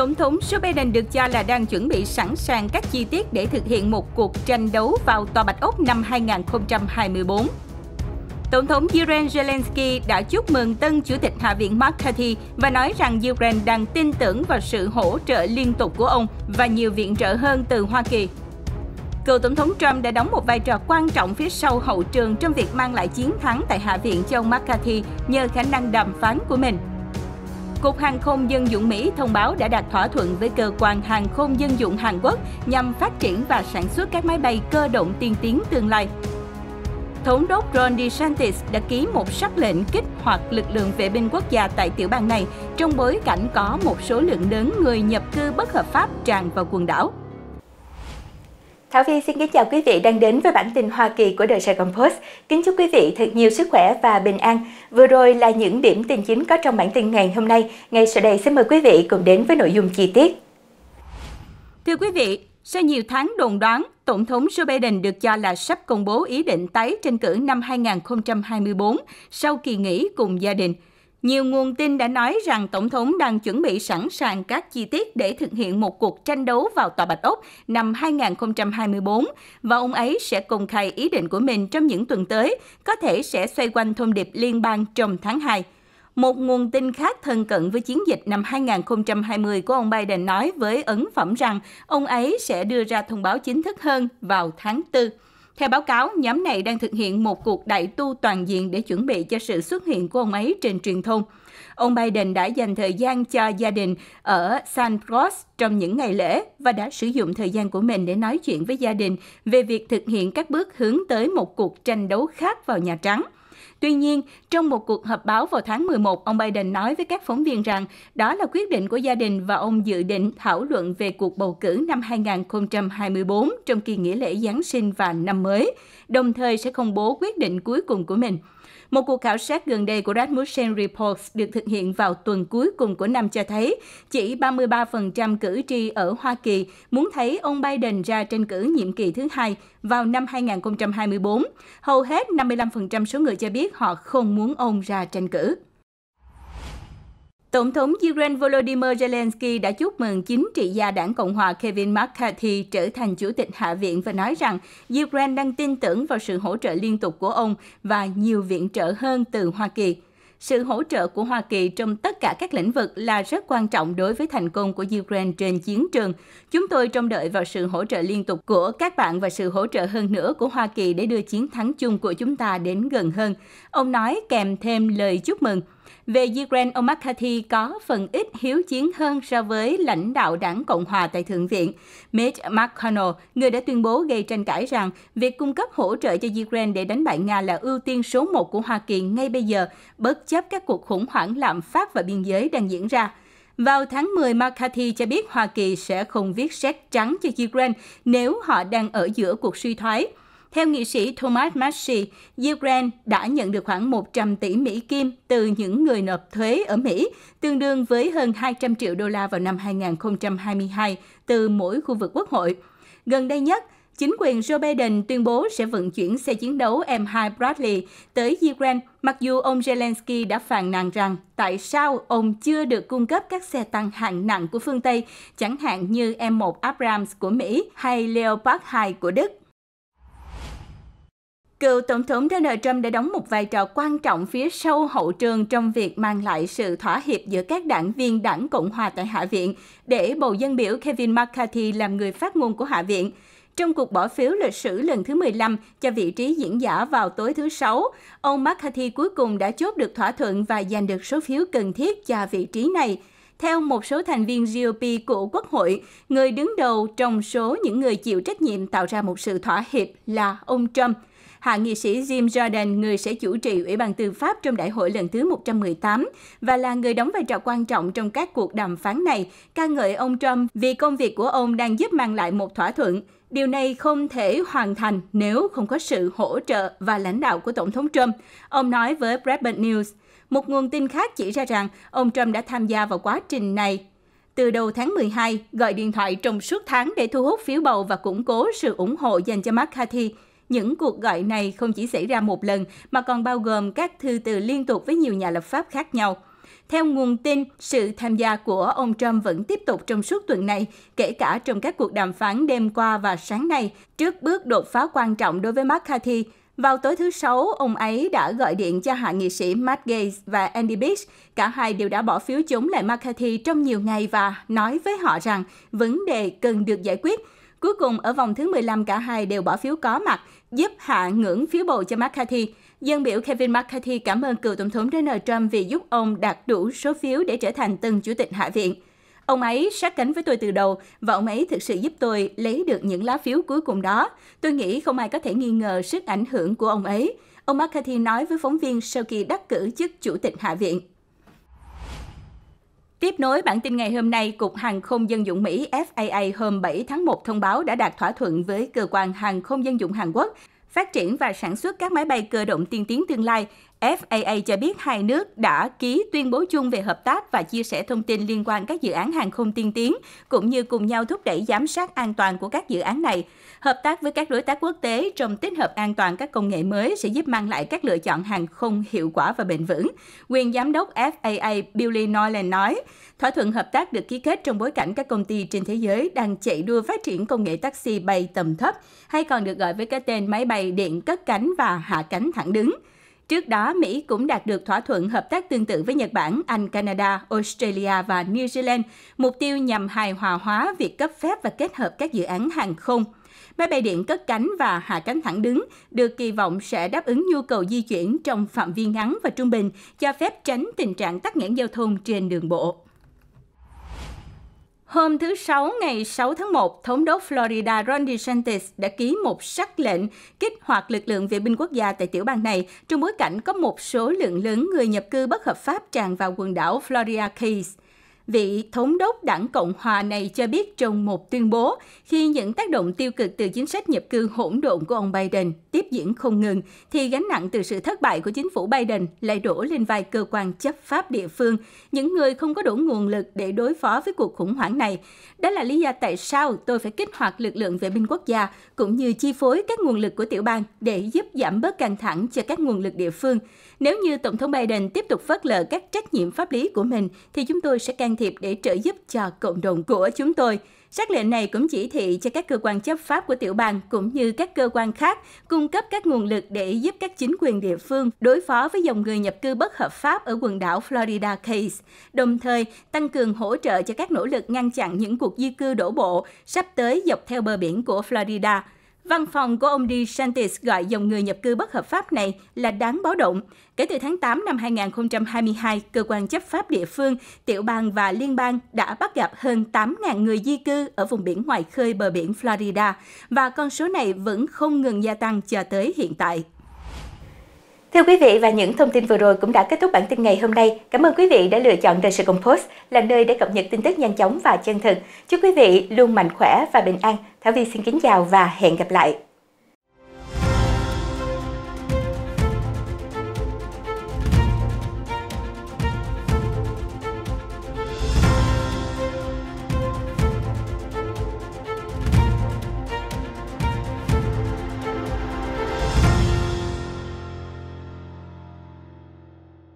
Tổng thống Joe Biden được cho là đang chuẩn bị sẵn sàng các chi tiết để thực hiện một cuộc tranh đấu vào Tòa Bạch Ốc năm 2024. Tổng thống Ukraine Zelensky đã chúc mừng tân Chủ tịch Hạ viện McCarthy và nói rằng Ukraine đang tin tưởng vào sự hỗ trợ liên tục của ông và nhiều viện trợ hơn từ Hoa Kỳ. Cựu Tổng thống Trump đã đóng một vai trò quan trọng phía sau hậu trường trong việc mang lại chiến thắng tại Hạ viện cho ông McCarthy nhờ khả năng đàm phán của mình. Cục Hàng không Dân dụng Mỹ thông báo đã đạt thỏa thuận với cơ quan hàng không dân dụng Hàn Quốc nhằm phát triển và sản xuất các máy bay cơ động tiên tiến tương lai. Thống đốc Ron DeSantis đã ký một sắc lệnh kích hoạt lực lượng vệ binh quốc gia tại tiểu bang này trong bối cảnh có một số lượng lớn người nhập cư bất hợp pháp tràn vào quần đảo. Thảo Phi xin kính chào quý vị đang đến với bản tin Hoa Kỳ của đời Sài Gòn Post. Kính chúc quý vị thật nhiều sức khỏe và bình an. Vừa rồi là những điểm tin chính có trong bản tin ngày hôm nay. Ngay sau đây xin mời quý vị cùng đến với nội dung chi tiết. Thưa quý vị, sau nhiều tháng đồn đoán, Tổng thống Joe Biden được cho là sắp công bố ý định tái tranh cử năm 2024 sau kỳ nghỉ cùng gia đình – nhiều nguồn tin đã nói rằng Tổng thống đang chuẩn bị sẵn sàng các chi tiết để thực hiện một cuộc tranh đấu vào Tòa Bạch Ốc năm 2024 và ông ấy sẽ công khai ý định của mình trong những tuần tới, có thể sẽ xoay quanh thông điệp liên bang trong tháng 2. Một nguồn tin khác thân cận với chiến dịch năm 2020 của ông Biden nói với ấn phẩm rằng ông ấy sẽ đưa ra thông báo chính thức hơn vào tháng 4. Theo báo cáo, nhóm này đang thực hiện một cuộc đại tu toàn diện để chuẩn bị cho sự xuất hiện của ông ấy trên truyền thông. Ông Biden đã dành thời gian cho gia đình ở San Cross trong những ngày lễ và đã sử dụng thời gian của mình để nói chuyện với gia đình về việc thực hiện các bước hướng tới một cuộc tranh đấu khác vào Nhà Trắng – Tuy nhiên, trong một cuộc họp báo vào tháng 11, ông Biden nói với các phóng viên rằng đó là quyết định của gia đình và ông dự định thảo luận về cuộc bầu cử năm 2024 trong kỳ nghỉ lễ Giáng sinh và năm mới, đồng thời sẽ công bố quyết định cuối cùng của mình. Một cuộc khảo sát gần đây của Rasmussen Reports được thực hiện vào tuần cuối cùng của năm cho thấy chỉ 33% cử tri ở Hoa Kỳ muốn thấy ông Biden ra tranh cử nhiệm kỳ thứ hai vào năm 2024. Hầu hết 55% số người cho biết họ không muốn ông ra tranh cử. Tổng thống Ukraine Volodymyr Zelensky đã chúc mừng chính trị gia đảng Cộng hòa Kevin McCarthy trở thành chủ tịch Hạ viện và nói rằng Ukraine đang tin tưởng vào sự hỗ trợ liên tục của ông và nhiều viện trợ hơn từ Hoa Kỳ. Sự hỗ trợ của Hoa Kỳ trong tất cả các lĩnh vực là rất quan trọng đối với thành công của Ukraine trên chiến trường. Chúng tôi trông đợi vào sự hỗ trợ liên tục của các bạn và sự hỗ trợ hơn nữa của Hoa Kỳ để đưa chiến thắng chung của chúng ta đến gần hơn. Ông nói kèm thêm lời chúc mừng. Về Ukraine, ông McCarthy có phần ít hiếu chiến hơn so với lãnh đạo đảng Cộng hòa tại Thượng viện. Mitch McConnell, người đã tuyên bố gây tranh cãi rằng việc cung cấp hỗ trợ cho Ukraine để đánh bại Nga là ưu tiên số một của Hoa Kỳ ngay bây giờ, bất chấp các cuộc khủng hoảng lạm phát và biên giới đang diễn ra. Vào tháng 10, McCarthy cho biết Hoa Kỳ sẽ không viết séc trắng cho Ukraine nếu họ đang ở giữa cuộc suy thoái – theo nghị sĩ Thomas Massey, Ukraine đã nhận được khoảng 100 tỷ Mỹ Kim từ những người nộp thuế ở Mỹ, tương đương với hơn 200 triệu đô la vào năm 2022 từ mỗi khu vực quốc hội. Gần đây nhất, chính quyền Joe Biden tuyên bố sẽ vận chuyển xe chiến đấu M2 Bradley tới Ukraine, mặc dù ông Zelensky đã phàn nàn rằng tại sao ông chưa được cung cấp các xe tăng hạng nặng của phương Tây, chẳng hạn như M1 Abrams của Mỹ hay Leopard 2 của Đức. Cựu Tổng thống Donald Trump đã đóng một vai trò quan trọng phía sau hậu trường trong việc mang lại sự thỏa hiệp giữa các đảng viên đảng Cộng hòa tại Hạ viện để bầu dân biểu Kevin McCarthy làm người phát ngôn của Hạ viện. Trong cuộc bỏ phiếu lịch sử lần thứ 15 cho vị trí diễn giả vào tối thứ Sáu, ông McCarthy cuối cùng đã chốt được thỏa thuận và giành được số phiếu cần thiết cho vị trí này. Theo một số thành viên GOP của Quốc hội, người đứng đầu trong số những người chịu trách nhiệm tạo ra một sự thỏa hiệp là ông Trump – hạ nghị sĩ Jim Jordan, người sẽ chủ trì Ủy ban Tư pháp trong đại hội lần thứ 118 và là người đóng vai trò quan trọng trong các cuộc đàm phán này, ca ngợi ông Trump vì công việc của ông đang giúp mang lại một thỏa thuận. Điều này không thể hoàn thành nếu không có sự hỗ trợ và lãnh đạo của Tổng thống Trump, ông nói với Breitbart News. Một nguồn tin khác chỉ ra rằng ông Trump đã tham gia vào quá trình này từ đầu tháng 12, gọi điện thoại trong suốt tháng để thu hút phiếu bầu và củng cố sự ủng hộ dành cho McCarthy. Những cuộc gọi này không chỉ xảy ra một lần mà còn bao gồm các thư từ liên tục với nhiều nhà lập pháp khác nhau. Theo nguồn tin, sự tham gia của ông Trump vẫn tiếp tục trong suốt tuần này, kể cả trong các cuộc đàm phán đêm qua và sáng nay, trước bước đột phá quan trọng đối với McCarthy. Vào tối thứ Sáu, ông ấy đã gọi điện cho hạ nghị sĩ Matt Gates và Andy Biggs. Cả hai đều đã bỏ phiếu chống lại McCarthy trong nhiều ngày và nói với họ rằng vấn đề cần được giải quyết – Cuối cùng, ở vòng thứ 15, cả hai đều bỏ phiếu có mặt, giúp hạ ngưỡng phiếu bầu cho McCarthy. Dân biểu Kevin McCarthy cảm ơn cựu Tổng thống Donald Trump vì giúp ông đạt đủ số phiếu để trở thành tân chủ tịch Hạ viện. Ông ấy sát cánh với tôi từ đầu và ông ấy thực sự giúp tôi lấy được những lá phiếu cuối cùng đó. Tôi nghĩ không ai có thể nghi ngờ sức ảnh hưởng của ông ấy. Ông McCarthy nói với phóng viên sau khi đắc cử chức chủ tịch Hạ viện. Tiếp nối bản tin ngày hôm nay, Cục Hàng không Dân dụng Mỹ FAA hôm 7 tháng 1 thông báo đã đạt thỏa thuận với Cơ quan Hàng không Dân dụng Hàn Quốc phát triển và sản xuất các máy bay cơ động tiên tiến tương lai FAA cho biết hai nước đã ký tuyên bố chung về hợp tác và chia sẻ thông tin liên quan các dự án hàng không tiên tiến, cũng như cùng nhau thúc đẩy giám sát an toàn của các dự án này. Hợp tác với các đối tác quốc tế trong tích hợp an toàn các công nghệ mới sẽ giúp mang lại các lựa chọn hàng không hiệu quả và bền vững. Quyền giám đốc FAA Billy Nolan nói, thỏa thuận hợp tác được ký kết trong bối cảnh các công ty trên thế giới đang chạy đua phát triển công nghệ taxi bay tầm thấp, hay còn được gọi với cái tên máy bay điện cất cánh và hạ cánh thẳng đứng. Trước đó, Mỹ cũng đạt được thỏa thuận hợp tác tương tự với Nhật Bản, Anh, Canada, Australia và New Zealand, mục tiêu nhằm hài hòa hóa việc cấp phép và kết hợp các dự án hàng không. Máy bay điện cất cánh và hạ cánh thẳng đứng được kỳ vọng sẽ đáp ứng nhu cầu di chuyển trong phạm vi ngắn và trung bình, cho phép tránh tình trạng tắc nghẽn giao thông trên đường bộ. Hôm thứ Sáu ngày 6 tháng 1, Thống đốc Florida Ron DeSantis đã ký một sắc lệnh kích hoạt lực lượng vệ binh quốc gia tại tiểu bang này trong bối cảnh có một số lượng lớn người nhập cư bất hợp pháp tràn vào quần đảo Florida Keys. Vị thống đốc đảng Cộng Hòa này cho biết trong một tuyên bố khi những tác động tiêu cực từ chính sách nhập cư hỗn độn của ông Biden tiếp diễn không ngừng, thì gánh nặng từ sự thất bại của chính phủ Biden lại đổ lên vai cơ quan chấp pháp địa phương, những người không có đủ nguồn lực để đối phó với cuộc khủng hoảng này. Đó là lý do tại sao tôi phải kích hoạt lực lượng vệ binh quốc gia cũng như chi phối các nguồn lực của tiểu bang để giúp giảm bớt căng thẳng cho các nguồn lực địa phương. Nếu như Tổng thống Biden tiếp tục phớt lờ các trách nhiệm pháp lý của mình, thì chúng tôi sẽ can thiệp để trợ giúp cho cộng đồng của chúng tôi. Sắc lệnh này cũng chỉ thị cho các cơ quan chấp pháp của tiểu bang cũng như các cơ quan khác cung cấp các nguồn lực để giúp các chính quyền địa phương đối phó với dòng người nhập cư bất hợp pháp ở quần đảo Florida Keys, đồng thời tăng cường hỗ trợ cho các nỗ lực ngăn chặn những cuộc di cư đổ bộ sắp tới dọc theo bờ biển của Florida. Văn phòng của ông DeSantis gọi dòng người nhập cư bất hợp pháp này là đáng báo động. Kể từ tháng 8 năm 2022, cơ quan chấp pháp địa phương, tiểu bang và liên bang đã bắt gặp hơn 8.000 người di cư ở vùng biển ngoài khơi bờ biển Florida, và con số này vẫn không ngừng gia tăng cho tới hiện tại. Thưa quý vị và những thông tin vừa rồi cũng đã kết thúc bản tin ngày hôm nay. Cảm ơn quý vị đã lựa chọn Đời sự Cộng Post là nơi để cập nhật tin tức nhanh chóng và chân thực. Chúc quý vị luôn mạnh khỏe và bình an. Thảo Vi xin kính chào và hẹn gặp lại.